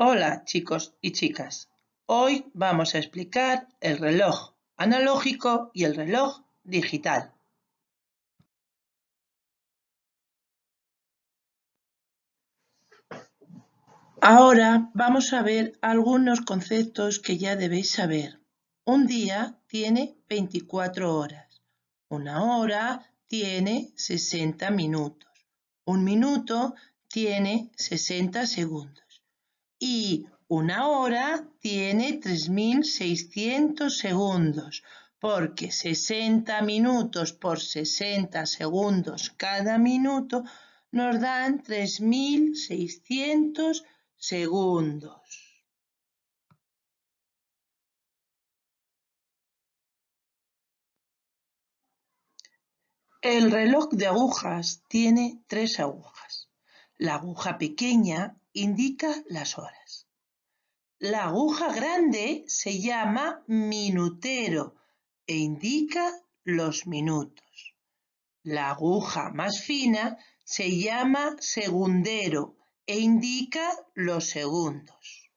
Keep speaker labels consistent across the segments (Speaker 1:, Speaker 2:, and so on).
Speaker 1: Hola chicos y chicas, hoy vamos a
Speaker 2: explicar el reloj analógico y el reloj digital. Ahora vamos a ver algunos conceptos que ya debéis
Speaker 1: saber. Un día tiene 24 horas, una hora tiene 60 minutos, un minuto tiene 60 segundos y una hora tiene 3.600 segundos, porque 60 minutos por 60 segundos cada minuto nos dan 3.600
Speaker 2: segundos. El reloj de agujas tiene tres agujas. La aguja pequeña
Speaker 1: indica las horas. La aguja grande se llama minutero e indica los minutos. La aguja más fina se llama segundero e
Speaker 2: indica los segundos.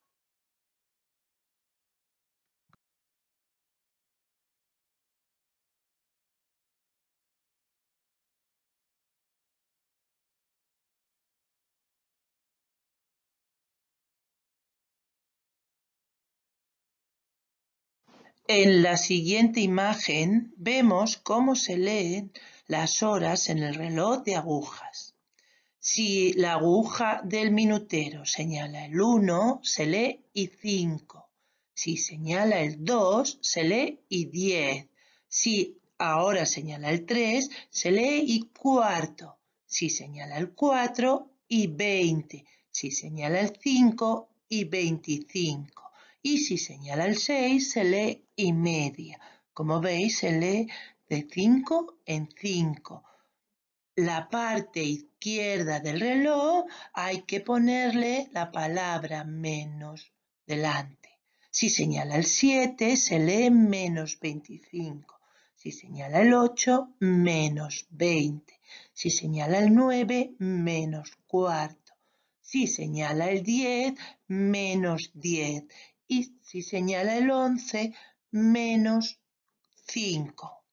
Speaker 2: En la siguiente imagen vemos cómo se leen
Speaker 1: las horas en el reloj de agujas. Si la aguja del minutero señala el 1, se lee y 5. Si señala el 2, se lee y 10. Si ahora señala el 3, se lee y cuarto. Si señala el 4 y 20. Si señala el 5 y 25 y si señala el 6 se lee y media. Como veis se lee de 5 en 5. La parte izquierda del reloj hay que ponerle la palabra menos delante. Si señala el 7 se lee menos 25. Si señala el 8, menos 20. Si señala el 9, menos cuarto. Si señala el 10, menos 10 y si señala el 11, menos 5.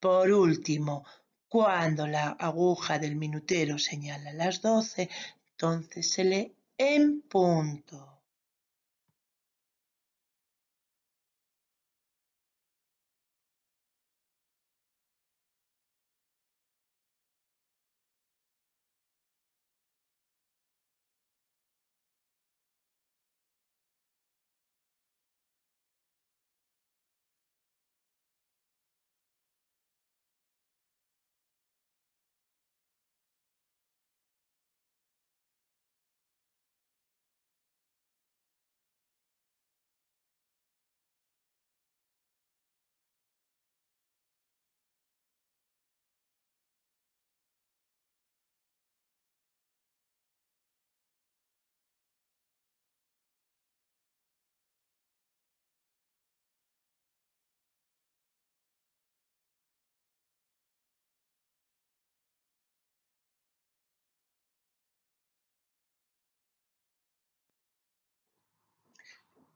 Speaker 1: Por último, cuando la aguja del minutero señala las 12, entonces se
Speaker 2: lee en punto.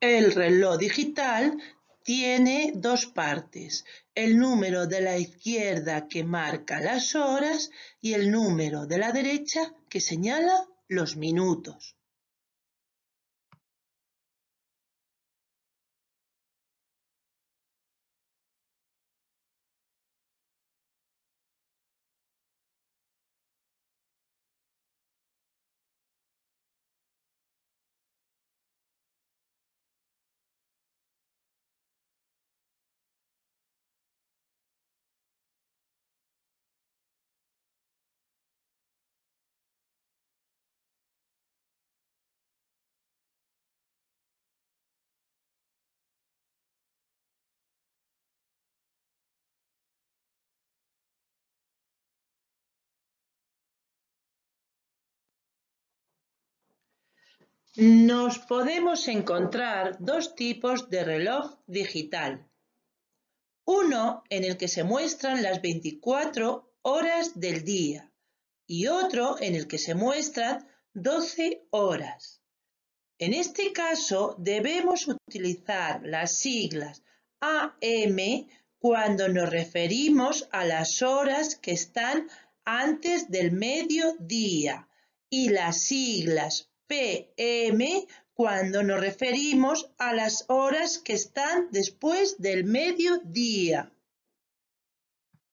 Speaker 2: El reloj digital
Speaker 1: tiene dos partes, el número de la izquierda que marca
Speaker 2: las horas y el número de la derecha que señala los minutos. Nos podemos encontrar dos tipos de reloj
Speaker 1: digital. Uno en el que se muestran las 24 horas del día y otro en el que se muestran 12 horas. En este caso debemos utilizar las siglas AM cuando nos referimos a las horas que están antes del mediodía y las siglas pm cuando nos referimos a las horas que están después del mediodía.